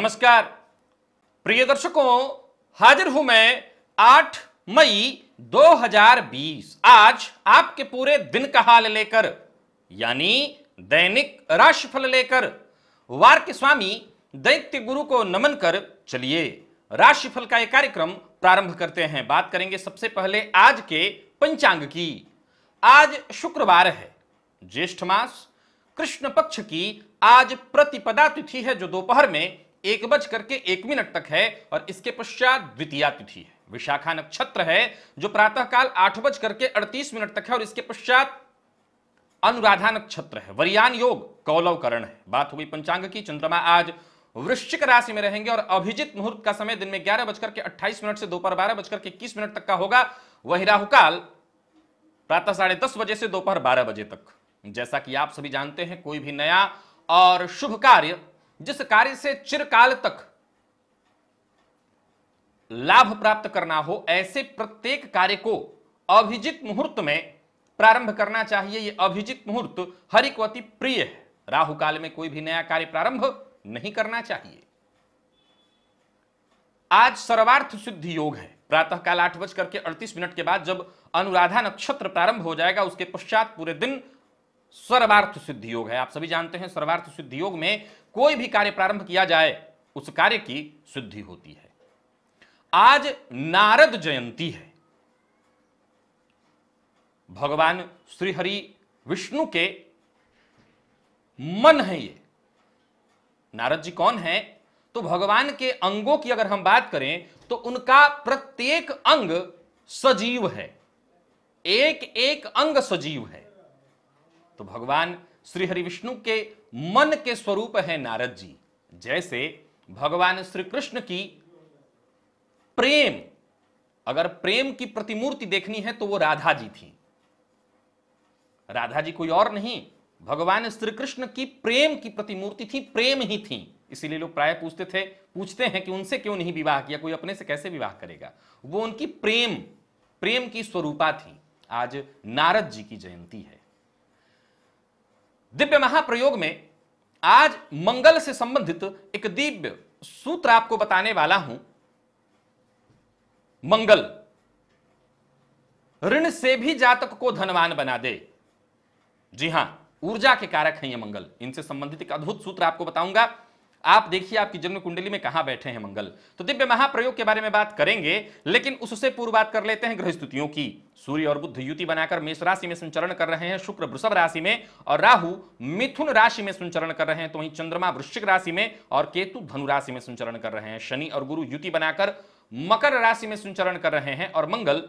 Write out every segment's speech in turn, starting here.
नमस्कार प्रिय दर्शकों हाजिर हूं मैं 8 मई 2020 आज आपके पूरे दिन का हाल लेकर यानी दैनिक राशिफल लेकर वार के स्वामी दैत्य गुरु को नमन कर चलिए राशिफल का यह कार्यक्रम प्रारंभ करते हैं बात करेंगे सबसे पहले आज के पंचांग की आज शुक्रवार है ज्येष्ठ मास कृष्ण पक्ष की आज प्रतिपदा तिथि है जो दोपहर में एक बज करके एक मिनट तक है और इसके पश्चात द्वितीया तिथि है विशाखा नक्षत्र है जो प्रातःकाल आठ बज करके अड़तीस मिनट तक है और इसके पश्चात अनुराधा नक्षत्र है वरियान योग कौलवकरण है बात हुई पंचांग की चंद्रमा आज वृश्चिक राशि में रहेंगे और अभिजित मुहूर्त का समय दिन में ग्यारह बजकर के अट्ठाईस मिनट से दोपहर बारह बजकर के इक्कीस मिनट तक का होगा वही राहुकाल प्रातः साढ़े दस बजे से दोपहर बारह बजे तक जैसा कि आप सभी जानते हैं कोई भी नया और शुभ कार्य जिस कार्य से चिरकाल तक लाभ प्राप्त करना हो ऐसे प्रत्येक कार्य को अभिजित मुहूर्त में प्रारंभ करना चाहिए यह अभिजित मुहूर्त हरि को अति प्रिय है राहु काल में कोई भी नया कार्य प्रारंभ नहीं करना चाहिए आज सर्वार्थ सिद्धि योग है प्रातः काल आठ बज करके अड़तीस मिनट के बाद जब अनुराधा नक्षत्र प्रारंभ हो जाएगा उसके पश्चात पूरे दिन सर्वार्थ सिद्धि योग है आप सभी जानते हैं सर्वार्थ सिद्धि योग में कोई भी कार्य प्रारंभ किया जाए उस कार्य की सिद्धि होती है आज नारद जयंती है भगवान श्रीहरि विष्णु के मन है ये नारद जी कौन है तो भगवान के अंगों की अगर हम बात करें तो उनका प्रत्येक अंग सजीव है एक एक अंग सजीव है तो भगवान श्री हरि विष्णु के मन के स्वरूप है नारद जी जैसे भगवान श्री कृष्ण की प्रेम अगर प्रेम की प्रतिमूर्ति देखनी है तो वो राधा जी थी राधा जी कोई और नहीं भगवान श्री कृष्ण की प्रेम की प्रतिमूर्ति थी प्रेम ही थी इसीलिए लोग प्राय पूछते थे पूछते हैं कि उनसे क्यों नहीं विवाह किया कोई अपने से कैसे विवाह करेगा वो उनकी प्रेम प्रेम की स्वरूपा थी आज नारद जी की जयंती है दिव्य महाप्रयोग में आज मंगल से संबंधित एक दिव्य सूत्र आपको बताने वाला हूं मंगल ऋण से भी जातक को धनवान बना दे जी हां ऊर्जा के कारक हैं ये मंगल इनसे संबंधित एक अद्भुत सूत्र आपको बताऊंगा आप देखिए आपकी जन्म कुंडली में कहां बैठे हैं मंगल तो दिव्य महाप्रयोग के बारे में बात करेंगे लेकिन उससे पूर्व बात कर लेते हैं ग्रह स्तुतियों की सूर्य और बुद्ध युति बनाकर मेष राशि में संचरण कर रहे हैं शुक्र वृषभ राशि में और राहु मिथुन राशि में संचरण कर रहे हैं तो वहीं चंद्रमा वृश्चिक राशि में और केतु धनु राशि में संचरण कर रहे हैं शनि और गुरु युति बनाकर मकर राशि में संचरण कर रहे हैं और मंगल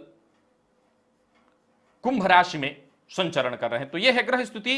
कुंभ राशि में संचरण कर रहे हैं तो यह है ग्रह स्तुति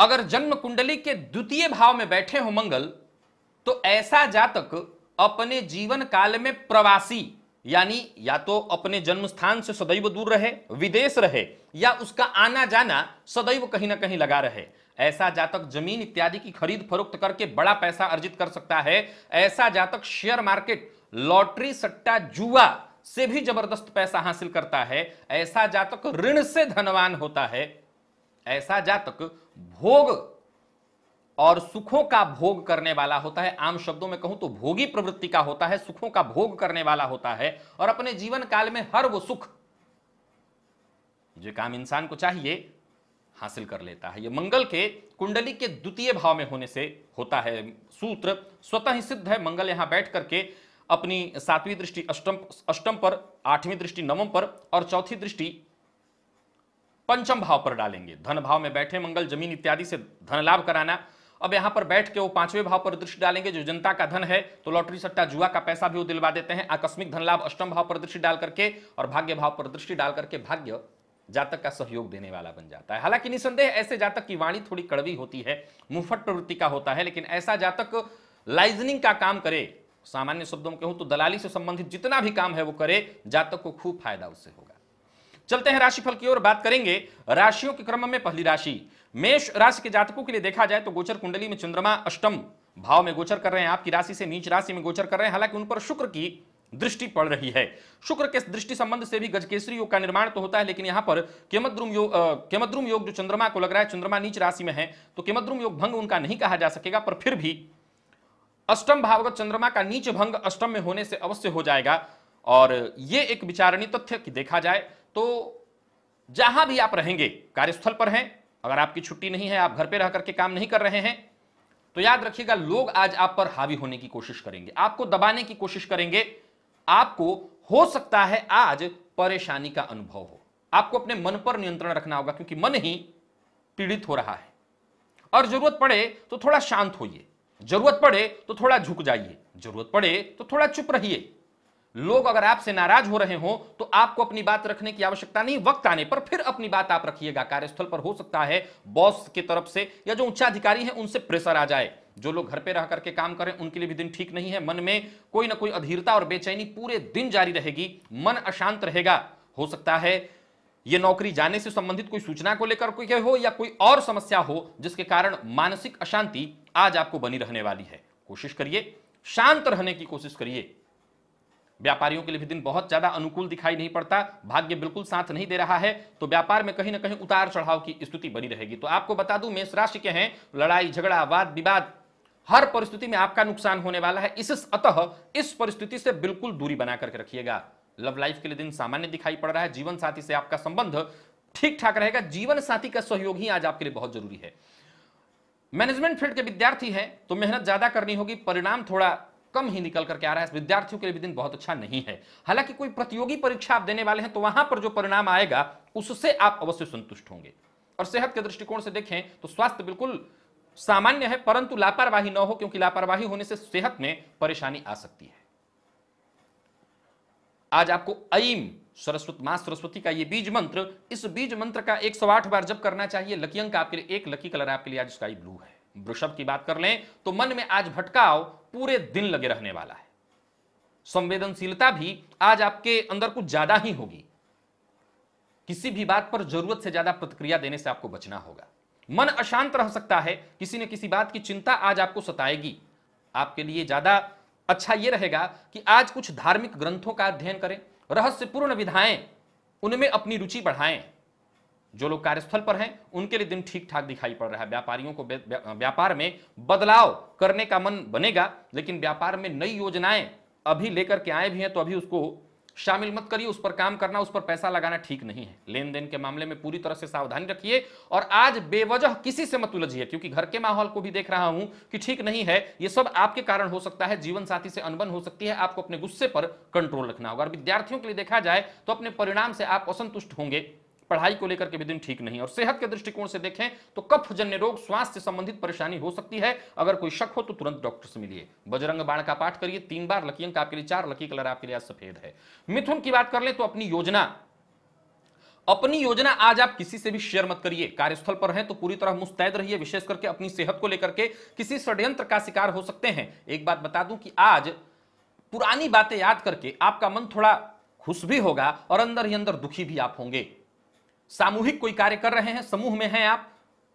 अगर जन्म कुंडली के द्वितीय भाव में बैठे हो मंगल तो ऐसा जातक अपने जीवन काल में प्रवासी यानी या तो अपने जन्म स्थान से सदैव दूर रहे विदेश रहे या उसका आना जाना सदैव कहीं ना कहीं लगा रहे ऐसा जातक जमीन इत्यादि की खरीद फरोख्त करके बड़ा पैसा अर्जित कर सकता है ऐसा जातक शेयर मार्केट लॉटरी सट्टा जुआ से भी जबरदस्त पैसा हासिल करता है ऐसा जातक ऋण से धनवान होता है ऐसा जातक भोग और सुखों का भोग करने वाला होता है आम शब्दों में कहूं तो भोगी प्रवृत्ति का होता है सुखों का भोग करने वाला होता है और अपने जीवन काल में हर वो सुख जो काम इंसान को चाहिए हासिल कर लेता है ये मंगल के कुंडली के द्वितीय भाव में होने से होता है सूत्र स्वतः ही सिद्ध है मंगल यहां बैठ करके अपनी सातवीं दृष्टि अष्टम अष्टम पर आठवीं दृष्टि नवम पर और चौथी दृष्टि पंचम भाव पर डालेंगे धन भाव में बैठे मंगल जमीन इत्यादि से धन लाभ कराना अब यहां पर बैठ के वो पांचवें भाव पर दृष्टि डालेंगे जो जनता का धन है तो लॉटरी सट्टा जुआ का पैसा भी वो दिलवा देते हैं आकस्मिक धन लाभ अष्टम भाव पर दृष्टि डाल करके और भाग्य भाव पर दृष्टि डाल करके भाग्य जातक का सहयोग देने वाला बन जाता है हालांकि निसंदेह ऐसे जातक की वाणी थोड़ी कड़वी होती है मुफट प्रवृत्ति का होता है लेकिन ऐसा जातक लाइजनिंग का काम करे सामान्य शब्दों में कहूं तो दलाली से संबंधित जितना भी काम है वो करे जातक को खूब फायदा उससे होगा चलते हैं राशिफल की ओर बात करेंगे राशियों के क्रम में पहली राशि मेष राशि के जातकों के लिए देखा जाए तो गोचर कुंडली में चंद्रमा अष्टम भाव में गोचर कर रहे हैं आपकी राशि से नीच राशि में गोचर कर रहे हैं हालांकि उन पर शुक्र की दृष्टि पड़ रही है शुक्र के दृष्टि संबंध से भी गजकेसरी योग का निर्माण तो होता है लेकिन यहां पर केमद्रुम योग केमद्रुम योग जो चंद्रमा को लग रहा है चंद्रमा नीच राशि में है तो केमद्रुम योग भंग उनका नहीं कहा जा सकेगा पर फिर भी अष्टम भावगत चंद्रमा का नीच भंग अष्टम में होने से अवश्य हो जाएगा और ये एक विचारणीय तथ्य देखा जाए तो जहां भी आप रहेंगे कार्यस्थल पर हैं अगर आपकी छुट्टी नहीं है आप घर पे रह करके काम नहीं कर रहे हैं तो याद रखिएगा लोग आज आप पर हावी होने की कोशिश करेंगे आपको दबाने की कोशिश करेंगे आपको हो सकता है आज परेशानी का अनुभव हो आपको अपने मन पर नियंत्रण रखना होगा क्योंकि मन ही पीड़ित हो रहा है और जरूरत पड़े तो थोड़ा शांत होइए जरूरत पड़े तो थोड़ा झुक जाइए जरूरत पड़े तो थोड़ा चुप रहिए लोग अगर आपसे नाराज हो रहे हो तो आपको अपनी बात रखने की आवश्यकता नहीं वक्त आने पर फिर अपनी बात आप रखिएगा कार्यस्थल पर हो सकता है बॉस की तरफ से या जो उच्चाधिकारी है उनसे प्रेशर आ जाए जो लोग घर पे रह करके काम करें उनके लिए भी दिन ठीक नहीं है मन में कोई ना कोई अधीरता और बेचैनी पूरे दिन जारी रहेगी मन अशांत रहेगा हो सकता है ये नौकरी जाने से संबंधित कोई सूचना को लेकर कोई हो या कोई और समस्या हो जिसके कारण मानसिक अशांति आज आपको बनी रहने वाली है कोशिश करिए शांत रहने की कोशिश करिए व्यापारियों के लिए भी दिन बहुत ज्यादा अनुकूल दिखाई नहीं पड़ता भाग्य बिल्कुल साथ नहीं दे रहा है तो व्यापार में कहीं ना कहीं उतार चढ़ाव की स्थिति बनी रहेगी तो आपको बता दूं मेष राशि के हैं लड़ाई झगड़ा वाद विवाद हर परिस्थिति में आपका नुकसान होने वाला है इस अतः इस परिस्थिति से बिल्कुल दूरी बना करके रखिएगा लव लाइफ के लिए दिन सामान्य दिखाई पड़ रहा है जीवन साथी से आपका संबंध ठीक ठाक रहेगा जीवन साथी का सहयोग ही आज आपके लिए बहुत जरूरी है मैनेजमेंट फील्ड के विद्यार्थी हैं तो मेहनत ज्यादा करनी होगी परिणाम थोड़ा कम ही निकल करके आ रहा है विद्यार्थियों के लिए भी दिन बहुत अच्छा नहीं है हालांकि कोई प्रतियोगी परीक्षा आप देने वाले हैं तो वहां पर जो परिणाम आएगा उससे आप अवश्य संतुष्ट होंगे और सेहत के दृष्टिकोण से देखें तो स्वास्थ्य बिल्कुल सामान्य है परंतु लापरवाही न हो क्योंकि लापरवाही होने से सेहत में परेशानी आ सकती है आज आपको अईम सरस्वती मां सरस्वती का ये बीज मंत्र इस बीज मंत्र का 108 बार जब करना चाहिए लकी अंक आपके लिए एक लकी कलर आपके लिए आज स्काई ब्लू है वृषभ की बात कर लें तो मन में आज भटकाव पूरे दिन लगे रहने वाला है संवेदनशीलता भी आज आपके अंदर कुछ ज्यादा ही होगी किसी भी बात पर जरूरत से ज्यादा प्रतिक्रिया देने से आपको बचना होगा मन अशांत रह सकता है किसी न किसी बात की चिंता आज आपको सताएगी आपके लिए ज्यादा अच्छा यह रहेगा कि आज कुछ धार्मिक ग्रंथों का अध्ययन करें रहस्यपूर्ण विधाएं उनमें अपनी रुचि बढ़ाएं जो लोग कार्यस्थल पर हैं उनके लिए दिन ठीक ठाक दिखाई पड़ रहा है व्यापारियों को व्यापार में बदलाव करने का मन बनेगा लेकिन व्यापार में नई योजनाएं अभी लेकर के आए भी हैं तो अभी उसको शामिल मत करिए उस पर काम करना उस पर पैसा लगाना ठीक नहीं है लेन देन के मामले में पूरी तरह से सावधानी रखिए और आज बेवजह किसी से मत उलझिए क्योंकि घर के माहौल को भी देख रहा हूं कि ठीक नहीं है ये सब आपके कारण हो सकता है जीवन साथी से अनबन हो सकती है आपको अपने गुस्से पर कंट्रोल रखना होगा और विद्यार्थियों के लिए देखा जाए तो अपने परिणाम से आप असंतुष्ट होंगे पढ़ाई को लेकर के भी दिन ठीक नहीं और सेहत के दृष्टिकोण से देखें तो कफ जन्य रोग स्वास्थ्य संबंधित परेशानी हो सकती है अगर कोई शक हो तो तुरंत डॉक्टर से मिलिए बजरंग बाण का पाठ करिए तीन बार लकी अंक आपके लिए चार लकी कलर आपके लिए सफेद है मिथुन की बात कर ले तो अपनी योजना अपनी योजना आज आप किसी से भी शेयर मत करिए कार्यस्थल पर हैं तो पूरी तरह मुस्तैद रहिए विशेष करके अपनी सेहत को लेकर के किसी षड्यंत्र का शिकार हो सकते हैं एक बात बता दूं कि आज पुरानी बातें याद करके आपका मन थोड़ा खुश भी होगा और अंदर ही अंदर दुखी भी आप होंगे सामूहिक कोई कार्य कर रहे हैं समूह में हैं आप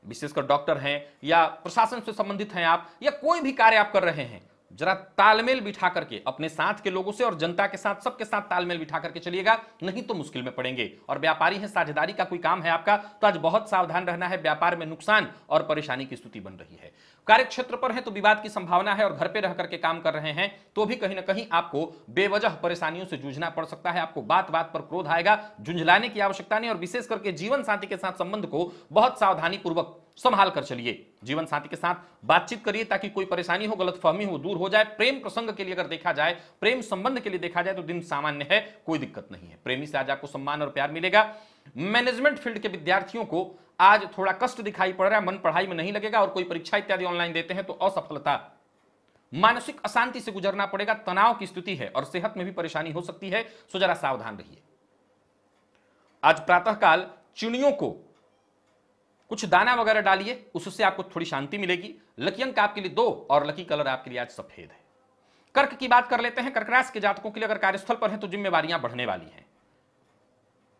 विशेषकर डॉक्टर हैं या प्रशासन से संबंधित हैं आप या कोई भी कार्य आप कर रहे हैं जरा तालमेल बिठा करके अपने साथ के लोगों से और जनता के साथ सबके साथ तालमेल बिठा करके चलिएगा नहीं तो मुश्किल में पड़ेंगे और व्यापारी है साझेदारी का कोई काम है आपका तो आज बहुत सावधान रहना है व्यापार में नुकसान और परेशानी की स्थिति बन रही है कार्य क्षेत्र पर है तो विवाद की संभावना है और घर पे रह करके काम कर रहे हैं तो भी कहीं ना कहीं आपको बेवजह परेशानियों से जूझना पड़ सकता है आपको बात बात पर क्रोध आएगा झुंझलाने की आवश्यकता नहीं और विशेष करके जीवन साथी के साथ संबंध को बहुत सावधानी पूर्वक संभाल कर चलिए जीवन साथी के साथ बातचीत करिए ताकि कोई परेशानी हो गलतफहमी हो दूर हो जाए प्रेम प्रसंग के लिए अगर देखा जाए प्रेम संबंध के लिए देखा जाए तो दिन सामान्य है कोई दिक्कत नहीं है प्रेमी से आज आपको सम्मान और प्यार मिलेगा मैनेजमेंट फील्ड के विद्यार्थियों को आज थोड़ा कष्ट दिखाई पड़ रहा है मन पढ़ाई में नहीं लगेगा और कोई परीक्षा इत्यादि ऑनलाइन देते हैं तो असफलता मानसिक अशांति से गुजरना पड़ेगा तनाव की स्थिति है और सेहत में भी परेशानी हो सकती है सो जरा सावधान रहिए आज प्रातःकाल चिड़ियों को कुछ दाना वगैरह डालिए उससे आपको थोड़ी शांति मिलेगी लकी अंक आपके लिए दो और लकी कलर आपके लिए आज सफेद है कर्क की बात कर लेते हैं कर्क राशि के जातकों के लिए अगर कार्यस्थल पर है तो जिम्मेवारियां बढ़ने वाली हैं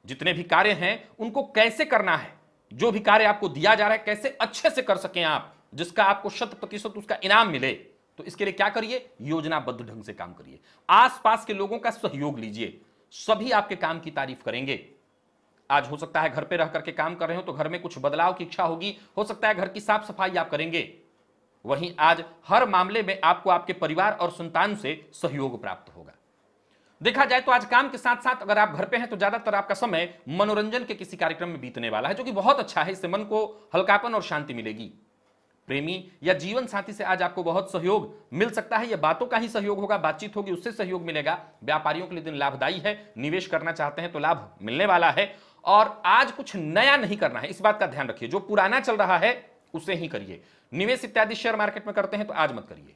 जितने भी कार्य हैं उनको कैसे करना है जो भी कार्य आपको दिया जा रहा है कैसे अच्छे से कर सकें आप जिसका आपको शत प्रतिशत उसका इनाम मिले तो इसके लिए क्या करिए योजनाबद्ध ढंग से काम करिए आसपास के लोगों का सहयोग लीजिए सभी आपके काम की तारीफ करेंगे आज हो सकता है घर पे रह करके काम कर रहे हो तो घर में कुछ बदलाव की इच्छा होगी हो सकता है घर की साफ सफाई आप करेंगे वहीं आज हर मामले में आपको आपके परिवार और संतान से सहयोग प्राप्त होगा देखा जाए तो आज काम के साथ साथ अगर आप घर पे हैं तो ज्यादातर आपका समय मनोरंजन के किसी कार्यक्रम में बीतने वाला है जो कि बहुत अच्छा है इससे मन को हल्कापन और शांति मिलेगी प्रेमी या जीवन साथी से आज आपको बहुत सहयोग मिल सकता है ये बातों का ही सहयोग होगा बातचीत होगी उससे सहयोग मिलेगा व्यापारियों के लिए दिन लाभदायी है निवेश करना चाहते हैं तो लाभ मिलने वाला है और आज कुछ नया नहीं करना है इस बात का ध्यान रखिए जो पुराना चल रहा है उसे ही करिए निवेश इत्यादि शेयर मार्केट में करते हैं तो आज मत करिए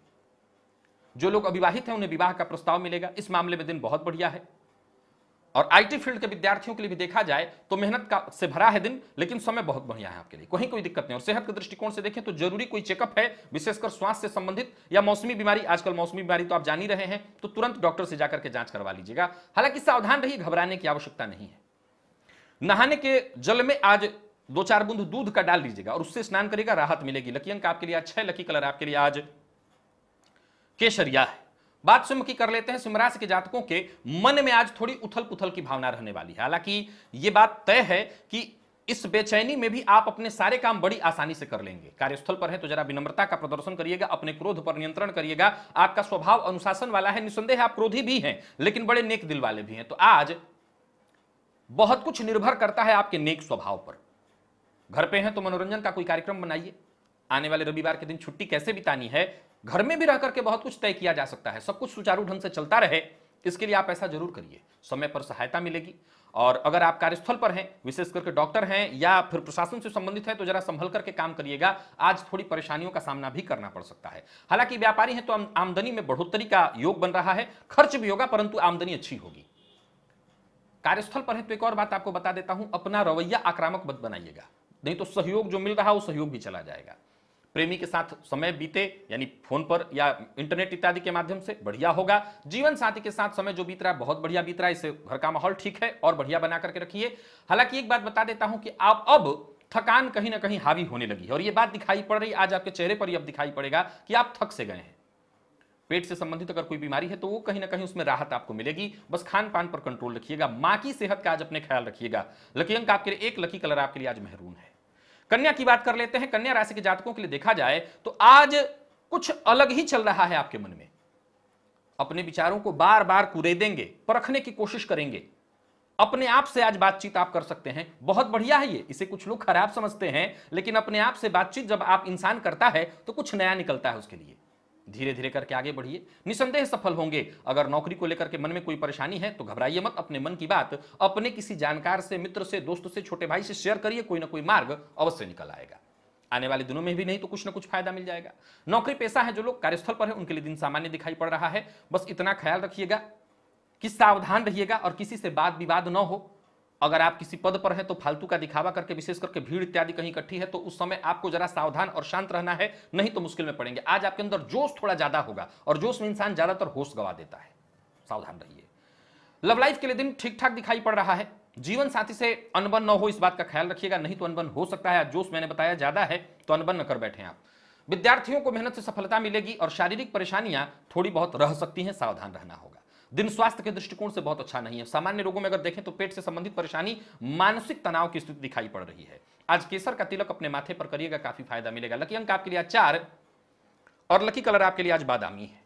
जो लोग अविवाहित हैं उन्हें विवाह का प्रस्ताव मिलेगा इस मामले में दिन बहुत बढ़िया है और आईटी फील्ड के विद्यार्थियों के लिए भी देखा जाए तो मेहनत का से भरा है दिन लेकिन समय बहुत बढ़िया है आपके लिए कहीं कोई दिक्कत नहीं और सेहत के दृष्टिकोण से देखें तो जरूरी कोई चेकअप है विशेषकर स्वास्थ्य से संबंधित या मौसमी बीमारी आजकल मौसमी बीमारी तो आप जान ही रहे हैं तो तुरंत डॉक्टर से जाकर के जांच करवा लीजिएगा हालांकि सावधान रही घबराने की आवश्यकता नहीं है नहाने के जल में आज दो चार बूंद दूध का डाल लीजिएगा और उससे स्नान करेगा राहत मिलेगी लकी अंक आपके लिए अच्छा है लकी कलर आपके लिए आज केसरिया है बात सिंह की कर लेते हैं सिंह के जातकों के मन में आज थोड़ी उथल पुथल की भावना रहने वाली है हालांकि ये बात तय है कि इस बेचैनी में भी आप अपने सारे काम बड़ी आसानी से कर लेंगे कार्यस्थल पर है तो जरा विनम्रता का प्रदर्शन करिएगा अपने क्रोध पर नियंत्रण करिएगा आपका स्वभाव अनुशासन वाला है निसंदेह आप क्रोधी भी हैं लेकिन बड़े नेक दिल वाले भी हैं तो आज बहुत कुछ निर्भर करता है आपके नेक स्वभाव पर घर पे हैं तो मनोरंजन का कोई कार्यक्रम बनाइए आने वाले रविवार के दिन छुट्टी कैसे बितानी है घर में भी रह करके बहुत कुछ तय किया जा सकता है सब कुछ सुचारू ढंग से चलता रहे इसके लिए आप ऐसा जरूर करिए समय पर सहायता मिलेगी और अगर आप कार्यस्थल पर हैं विशेष करके डॉक्टर हैं या फिर प्रशासन से संबंधित है तो जरा संभल करके काम करिएगा आज थोड़ी परेशानियों का सामना भी करना पड़ सकता है हालांकि व्यापारी हैं तो आमदनी में बढ़ोतरी का योग बन रहा है खर्च भी होगा परंतु आमदनी अच्छी होगी कार्यस्थल पर है तो एक और बात आपको बता देता हूं अपना रवैया आक्रामक मत बनाइएगा नहीं तो सहयोग जो मिल रहा है वो सहयोग भी चला जाएगा प्रेमी के साथ समय बीते यानी फोन पर या इंटरनेट इत्यादि के माध्यम से बढ़िया होगा जीवन साथी के साथ समय जो बीत रहा है बहुत बढ़िया बीत रहा है इससे घर का माहौल ठीक है और बढ़िया बना करके रखिए हालांकि एक बात बता देता हूं कि आप अब थकान कहीं ना कहीं हावी होने लगी है और ये बात दिखाई पड़ रही आज आपके चेहरे पर ही अब दिखाई पड़ेगा कि आप थक से गए हैं पेट से संबंधित अगर कोई बीमारी है तो वो कहीं ना कहीं उसमें राहत आपको मिलेगी बस खान पान पर कंट्रोल रखिएगा माँ की सेहत का आज अपने ख्याल रखिएगा लकी अंक आपके लिए एक लकी कलर आपके लिए आज महरून है कन्या की बात कर लेते हैं कन्या राशि के जातकों के लिए देखा जाए तो आज कुछ अलग ही चल रहा है आपके मन में अपने विचारों को बार बार कुरेदेंगे परखने की कोशिश करेंगे अपने आप से आज बातचीत आप कर सकते हैं बहुत बढ़िया है ये इसे कुछ लोग खराब समझते हैं लेकिन अपने आप से बातचीत जब आप इंसान करता है तो कुछ नया निकलता है उसके लिए धीरे धीरे करके आगे बढ़िए निसंदेह सफल होंगे अगर नौकरी को लेकर के मन में कोई परेशानी है तो घबराइए मत अपने मन की बात अपने किसी जानकार से मित्र से दोस्त से छोटे भाई से शेयर करिए कोई ना कोई मार्ग अवश्य निकल आएगा आने वाले दिनों में भी नहीं तो कुछ ना कुछ फायदा मिल जाएगा नौकरी पेशा है जो लोग कार्यस्थल पर है उनके लिए दिन सामान्य दिखाई पड़ रहा है बस इतना ख्याल रखिएगा कि सावधान रहिएगा और किसी से बात विवाद न हो अगर आप किसी पद पर हैं तो फालतू का दिखावा करके विशेष करके भीड़ इत्यादि कहीं इकट्ठी है तो उस समय आपको जरा सावधान और शांत रहना है नहीं तो मुश्किल में पड़ेंगे आज आपके अंदर जोश थोड़ा ज्यादा होगा और जोश में इंसान ज्यादातर होश गवा देता है सावधान रहिए लव लाइफ के लिए दिन ठीक ठाक दिखाई पड़ रहा है जीवन साथी से अनबन न हो इस बात का ख्याल रखिएगा नहीं तो अनबन हो सकता है जोश मैंने बताया ज्यादा है तो अनबन न कर बैठे आप विद्यार्थियों को मेहनत से सफलता मिलेगी और शारीरिक परेशानियां थोड़ी बहुत रह सकती हैं सावधान रहना होगा दिन स्वास्थ्य के दृष्टिकोण से बहुत अच्छा नहीं है सामान्य रोगों में अगर देखें तो पेट से संबंधित परेशानी मानसिक तनाव की स्थिति दिखाई पड़ रही है आज केसर का तिलक अपने माथे पर करिएगा काफी फायदा मिलेगा लकी अंक आपके लिए आज चार और लकी कलर आपके लिए आज बादामी है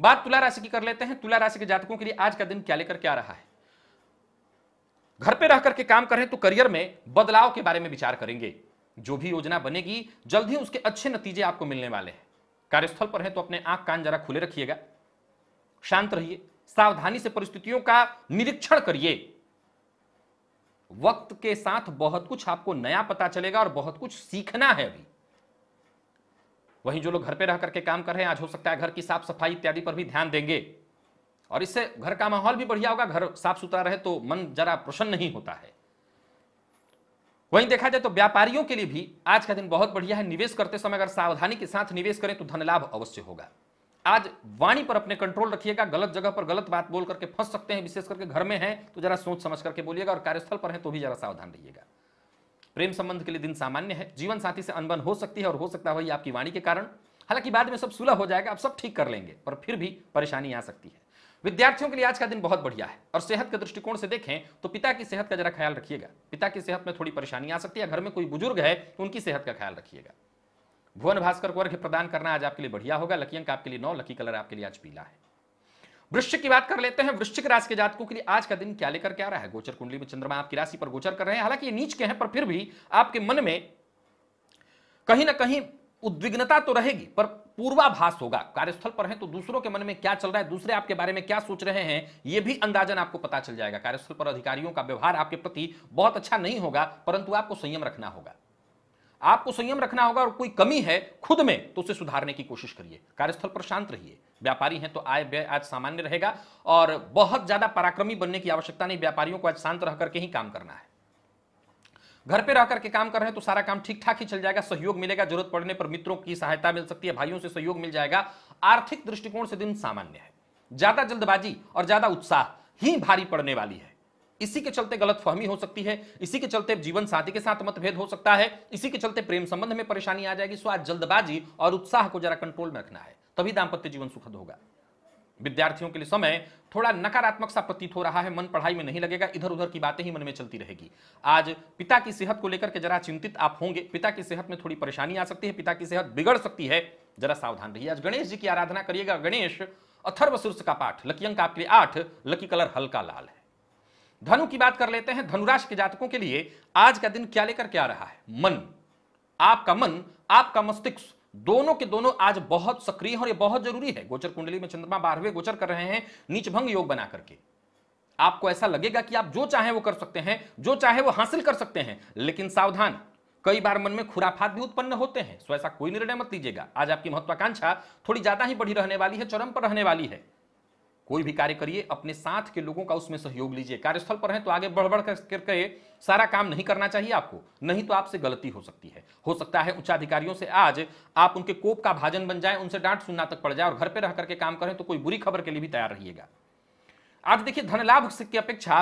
बात तुला राशि की कर लेते हैं तुला राशि के जातकों के लिए आज का दिन क्या लेकर क्या रहा है घर पर रह करके काम करें तो करियर में बदलाव के बारे में विचार करेंगे जो भी योजना बनेगी जल्द ही उसके अच्छे नतीजे आपको मिलने वाले हैं कार्यस्थल पर है तो अपने आंख कान जरा खुले रखिएगा शांत रहिए सावधानी से परिस्थितियों का निरीक्षण करिए वक्त के साथ बहुत कुछ आपको नया पता चलेगा और बहुत कुछ सीखना है अभी वहीं जो लोग घर पे रह करके काम कर रहे हैं आज हो सकता है घर की साफ सफाई इत्यादि पर भी ध्यान देंगे और इससे घर का माहौल भी बढ़िया होगा घर साफ सुथरा रहे तो मन जरा प्रसन्न नहीं होता है वहीं देखा जाए तो व्यापारियों के लिए भी आज का दिन बहुत बढ़िया है निवेश करते समय अगर सावधानी के साथ निवेश करें तो धन लाभ अवश्य होगा आज वाणी पर अपने कंट्रोल रखिएगा गलत जगह पर गलत बात बोल करके फंस सकते हैं विशेष करके घर में हैं तो जरा सोच समझ करके बोलिएगा और कार्यस्थल पर हैं तो भी जरा सावधान रहिएगा प्रेम संबंध के लिए दिन सामान्य है जीवन साथी से अनबन हो सकती है और हो सकता है वही आपकी वाणी के कारण हालांकि बाद में सब सुलह हो जाएगा आप सब ठीक कर लेंगे पर फिर भी परेशानी आ सकती है विद्यार्थियों के लिए आज का दिन बहुत बढ़िया है और सेहत के दृष्टिकोण से देखें तो पिता की सेहत का जरा ख्याल रखिएगा पिता की सेहत में थोड़ी परेशानी आ सकती है घर में कोई बुजुर्ग है तो उनकी सेहत का ख्याल रखिएगा भुवन भास्कर को अर्घ्य प्रदान करना आज आपके लिए बढ़िया होगा लकी अंक आपके लिए नौ लकी कलर आपके लिए आज पीला है वृश्चिक की बात कर लेते हैं वृश्चिक राशि के जातकों के लिए आज का दिन क्या लेकर क्या रहा है गोचर कुंडली में चंद्रमा आपकी राशि पर गोचर कर रहे हैं हालांकि ये नीच के हैं पर फिर भी आपके मन में कहीं ना कहीं उद्विग्नता तो रहेगी पर पूर्वाभास होगा कार्यस्थल पर है तो दूसरों के मन में क्या चल रहा है दूसरे आपके बारे में क्या सोच रहे हैं यह भी अंदाजन आपको पता चल जाएगा कार्यस्थल पर अधिकारियों का व्यवहार आपके प्रति बहुत अच्छा नहीं होगा परंतु आपको संयम रखना होगा आपको संयम रखना होगा और कोई कमी है खुद में तो उसे सुधारने की कोशिश करिए कार्यस्थल पर शांत रहिए व्यापारी हैं तो आय व्यय आज सामान्य रहेगा और बहुत ज्यादा पराक्रमी बनने की आवश्यकता नहीं व्यापारियों को आज शांत रह करके ही काम करना है घर पे रह करके काम कर रहे हैं तो सारा काम ठीक ठाक ही चल जाएगा सहयोग मिलेगा जरूरत पड़ने पर मित्रों की सहायता मिल सकती है भाइयों से सहयोग मिल जाएगा आर्थिक दृष्टिकोण से दिन सामान्य है ज्यादा जल्दबाजी और ज्यादा उत्साह ही भारी पड़ने वाली है इसी के चलते गलत फहमी हो सकती है इसी के चलते जीवन साथी के साथ मतभेद हो सकता है इसी के चलते प्रेम संबंध में परेशानी आ जाएगी सो आज जल्दबाजी और उत्साह को जरा कंट्रोल में रखना है तभी दाम्पत्य जीवन सुखद होगा विद्यार्थियों के लिए समय थोड़ा नकारात्मक सा प्रतीत हो रहा है मन पढ़ाई में नहीं लगेगा इधर उधर की बातें ही मन में चलती रहेगी आज पिता की सेहत को लेकर के जरा चिंतित आप होंगे पिता की सेहत में थोड़ी परेशानी आ सकती है पिता की सेहत बिगड़ सकती है जरा सावधान रहिए आज गणेश जी की आराधना करिएगा गणेश अथर्व का पाठ लकी अंक आपके लिए आठ लकी कलर हल्का लाल है धनु की बात कर लेते हैं धनुराशि के जातकों के लिए आज का दिन क्या लेकर क्या रहा है मन आपका मन आपका मस्तिष्क दोनों के दोनों आज बहुत सक्रिय हैं और ये बहुत जरूरी है गोचर कुंडली में चंद्रमा बारहवें गोचर कर रहे हैं नीच भंग योग बना करके आपको ऐसा लगेगा कि आप जो चाहे वो कर सकते हैं जो चाहे वो हासिल कर सकते हैं लेकिन सावधान कई बार मन में खुराफात भी उत्पन्न होते हैं सो ऐसा कोई निर्णय मत लीजिएगा आज आपकी महत्वाकांक्षा थोड़ी ज्यादा ही बढ़ी रहने वाली है चरम पर रहने वाली है कोई भी कार्य करिए अपने साथ के लोगों का उसमें सहयोग लीजिए कार्यस्थल पर हैं तो आगे बढ़ बढ़ करके सारा काम नहीं करना चाहिए आपको नहीं तो आपसे गलती हो सकती है हो सकता है उच्चाधिकारियों से आज आप उनके कोप का भाजन बन जाए उनसे डांट सुनना तक पड़ जाए और घर पर रह करके काम करें तो कोई बुरी खबर के लिए भी तैयार रहिएगा आज देखिए धन लाभ की अपेक्षा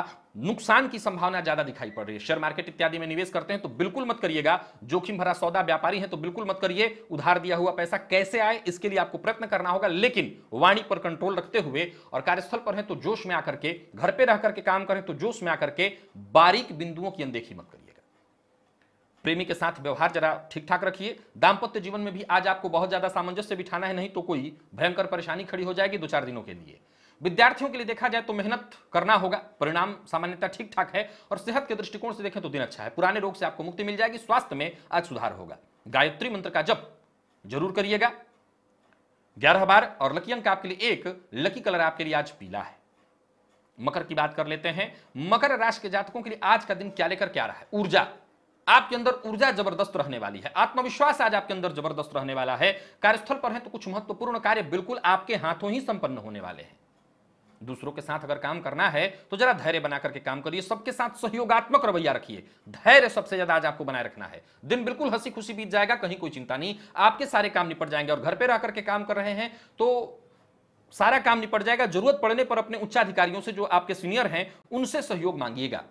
नुकसान की संभावना ज्यादा दिखाई पड़ रही है शेयर मार्केट इत्यादि में निवेश करते हैं तो बिल्कुल मत करिएगा जोखिम भरा सौदा व्यापारी है तो बिल्कुल मत करिए उधार दिया हुआ पैसा कैसे आए इसके लिए आपको प्रयत्न करना होगा लेकिन वाणी पर कंट्रोल रखते हुए और कार्यस्थल पर है तो जोश में आकर के घर पर रह करके काम करें तो जोश में आकर के बारीक बिंदुओं की अनदेखी मत करिएगा प्रेमी के साथ व्यवहार जरा ठीक ठाक रखिए दाम्पत्य जीवन में भी आज आपको बहुत ज्यादा सामंजस्य बिठाना है नहीं तो कोई भयंकर परेशानी खड़ी हो जाएगी दो चार दिनों के लिए विद्यार्थियों के लिए देखा जाए तो मेहनत करना होगा परिणाम सामान्यतः ठीक ठाक है और सेहत के दृष्टिकोण से देखें तो दिन अच्छा है पुराने रोग से आपको मुक्ति मिल जाएगी स्वास्थ्य में आज सुधार होगा गायत्री मंत्र का जब जरूर करिएगा ग्यारह बार और लकी अंक आपके लिए एक लकी कलर आपके लिए आज पीला है मकर की बात कर लेते हैं मकर राशि के जातकों के लिए आज का दिन क्या लेकर क्या रहा है ऊर्जा आपके अंदर ऊर्जा जबरदस्त रहने वाली है आत्मविश्वास आज आपके अंदर जबरदस्त रहने वाला है कार्यस्थल पर है तो कुछ महत्वपूर्ण कार्य बिल्कुल आपके हाथों ही संपन्न होने वाले हैं दूसरों के साथ अगर काम करना है तो जरा धैर्य बना करके काम करिए सबके साथ सहयोगात्मक रवैया रखिए धैर्य सबसे ज्यादा आज आपको बनाए रखना है दिन बिल्कुल हंसी खुशी बीत जाएगा कहीं कोई चिंता नहीं आपके सारे काम निपट जाएंगे और घर पर रह करके काम कर रहे हैं तो सारा काम निपट जाएगा जरूरत पड़ने पर अपने उच्चाधिकारियों से जो आपके सीनियर हैं उनसे सहयोग मांगिएगा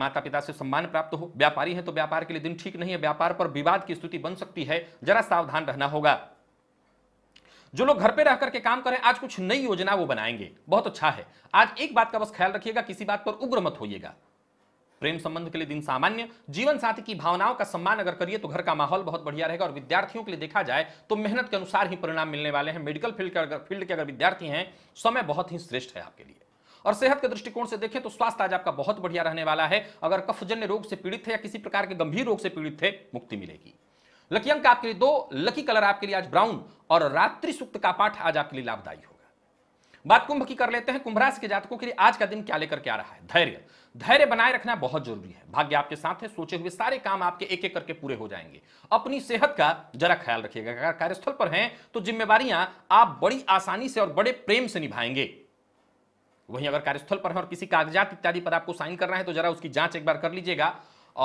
माता पिता से सम्मान प्राप्त हो व्यापारी है तो व्यापार के लिए दिन ठीक नहीं है व्यापार पर विवाद की स्थिति बन सकती है जरा सावधान रहना होगा जो लोग घर पे रह करके काम करें आज कुछ नई योजना वो बनाएंगे बहुत अच्छा है आज एक बात का बस ख्याल रखिएगा किसी बात पर उग्र मत होइएगा प्रेम संबंध के लिए दिन सामान्य जीवन साथी की भावनाओं का सम्मान अगर करिए तो घर का माहौल बहुत बढ़िया रहेगा और विद्यार्थियों के लिए देखा जाए तो मेहनत के अनुसार ही परिणाम मिलने वाले हैं मेडिकल फील्ड के अगर फील्ड के अगर विद्यार्थी हैं समय बहुत ही श्रेष्ठ है आपके लिए और सेहत के दृष्टिकोण से देखें तो स्वास्थ्य आज आपका बहुत बढ़िया रहने वाला है अगर कफजन्य रोग से पीड़ित थे या किसी प्रकार के गंभीर रोग से पीड़ित थे मुक्ति मिलेगी लकी अंक आपके लिए दो लकी कलर आपके लिए आज ब्राउन और रात्रि सूक्त का पाठ आज आपके लिए लाभदायी होगा बात कुंभ की कर लेते हैं कुंभ राशि के जातकों के लिए आज का दिन क्या लेकर के आ रहा है धैर्य धैर्य बनाए रखना बहुत जरूरी है भाग्य आपके साथ है सोचे हुए सारे काम आपके एक एक करके पूरे हो जाएंगे अपनी सेहत का जरा ख्याल रखिएगा अगर कार्यस्थल पर हैं तो जिम्मेवारियां आप बड़ी आसानी से और बड़े प्रेम से निभाएंगे वहीं अगर कार्यस्थल पर है और किसी कागजात इत्यादि पर आपको साइन करना है तो जरा उसकी जांच एक बार कर लीजिएगा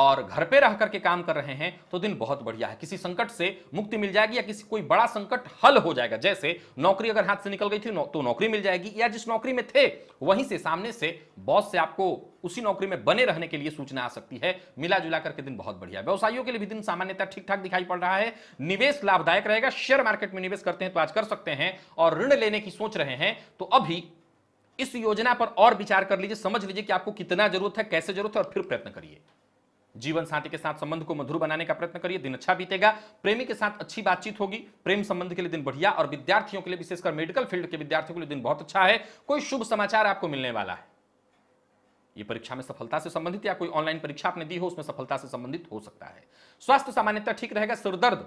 और घर पे रह करके काम कर रहे हैं तो दिन बहुत बढ़िया है किसी संकट से मुक्ति मिल जाएगी या किसी कोई बड़ा संकट हल हो जाएगा जैसे नौकरी अगर हाथ से निकल गई थी तो नौकरी मिल जाएगी या जिस नौकरी में थे वहीं से सामने से बॉस से आपको उसी नौकरी में बने रहने के लिए सूचना आ सकती है मिला जुला करके दिन बहुत बढ़िया व्यवसायियों के लिए भी दिन सामान्यता ठीक ठाक दिखाई पड़ रहा है निवेश लाभदायक रहेगा शेयर मार्केट में निवेश करते हैं तो आज कर सकते हैं और ऋण लेने की सोच रहे हैं तो अभी इस योजना पर और विचार कर लीजिए समझ लीजिए कि आपको कितना जरूरत है कैसे जरूरत है और फिर प्रयत्न करिए जीवन साथी के साथ संबंध को मधुर बनाने का प्रयत्न करिए दिन अच्छा बीतेगा प्रेमी के साथ अच्छी बातचीत होगी प्रेम संबंध के लिए दिन बढ़िया और विद्यार्थियों के लिए विशेषकर मेडिकल फील्ड के विद्यार्थियों के लिए दिन बहुत अच्छा है कोई शुभ समाचार आपको मिलने वाला है ये परीक्षा में सफलता से संबंधित या कोई ऑनलाइन परीक्षा आपने दी हो उसमें सफलता से संबंधित हो सकता है स्वास्थ्य सामान्यता ठीक रहेगा सिरदर्द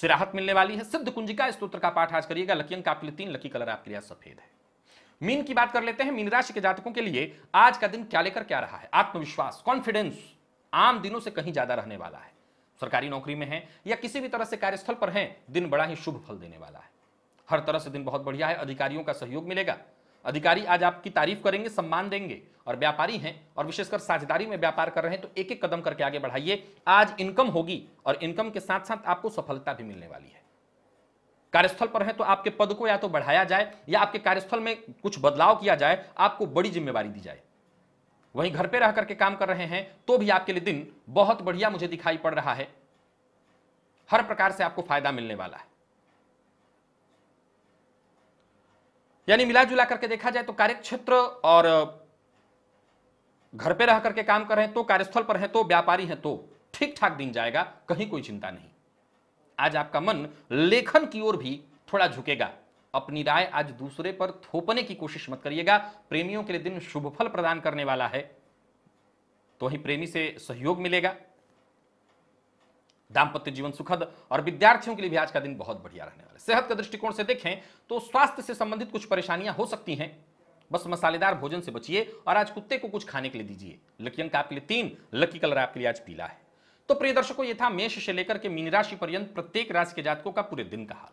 से राहत मिलने वाली है सिद्ध कुंजिका स्त्रोत्र का पाठ आज करिएगा लकी अंक आपके लिए तीन लकी कलर आपके लिए सफेद है मीन की बात कर लेते हैं मीन राशि के जातकों के लिए आज का दिन क्या लेकर क्या रहा है आत्मविश्वास कॉन्फिडेंस आम दिनों से कहीं ज्यादा रहने वाला है सरकारी नौकरी में है या किसी भी तरह से कार्यस्थल पर है दिन बड़ा ही शुभ फल देने वाला है हर तरह से दिन बहुत बढ़िया है अधिकारियों का सहयोग मिलेगा अधिकारी आज आपकी तारीफ करेंगे सम्मान देंगे और व्यापारी हैं और विशेषकर साझेदारी में व्यापार कर रहे हैं तो एक एक कदम करके आगे बढ़ाइए आज इनकम होगी और इनकम के साथ साथ आपको सफलता भी मिलने वाली है कार्यस्थल पर है तो आपके पद को या तो बढ़ाया जाए या आपके कार्यस्थल में कुछ बदलाव किया जाए आपको बड़ी जिम्मेवारी दी जाए वहीं घर पे रह करके काम कर रहे हैं तो भी आपके लिए दिन बहुत बढ़िया मुझे दिखाई पड़ रहा है हर प्रकार से आपको फायदा मिलने वाला है यानी मिला जुला करके देखा जाए तो कार्यक्षेत्र और घर पे रह करके काम कर रहे हैं तो कार्यस्थल पर हैं तो व्यापारी हैं तो ठीक ठाक दिन जाएगा कहीं कोई चिंता नहीं आज आपका मन लेखन की ओर भी थोड़ा झुकेगा अपनी राय आज दूसरे पर थोपने की कोशिश मत करिएगा प्रेमियों के लिए दिन शुभ फल प्रदान करने वाला है तो ही प्रेमी से सहयोग मिलेगा दाम्पत्य जीवन सुखद और विद्यार्थियों के लिए भी आज का दिन बहुत बढ़िया रहने वाला है सेहत के दृष्टिकोण से देखें तो स्वास्थ्य से संबंधित कुछ परेशानियां हो सकती हैं बस मसालेदार भोजन से बचिए और आज कुत्ते को कुछ खाने के लिए दीजिए लकी अंक आपके लिए तीन लकी कलर आपके लिए आज पीला है तो प्रिय दर्शकों ये था मेष से लेकर के मीन राशि पर्यंत प्रत्येक राशि के जातकों का पूरे दिन का हाल